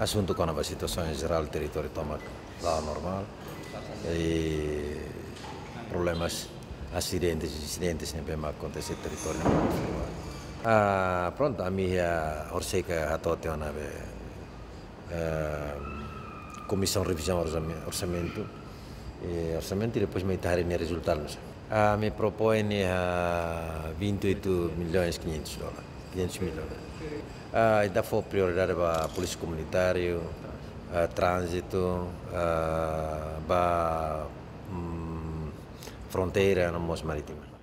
Assunto com a situação em geral do território toma lá normal. E problemas, acidentes, incidentes nem bem acontece no território. Ah, pronto, a minha orseca hatote ona be ah, comissão de revisão orçamento e orçamento e depois me dar resultados. Ah, me propõe a ah, 28 milhões 500 dólares. 10.000 euro. Uh, da fuori priorità per polizia comunitaria, uh, transito, uh, ba, um, frontiera, non marittima.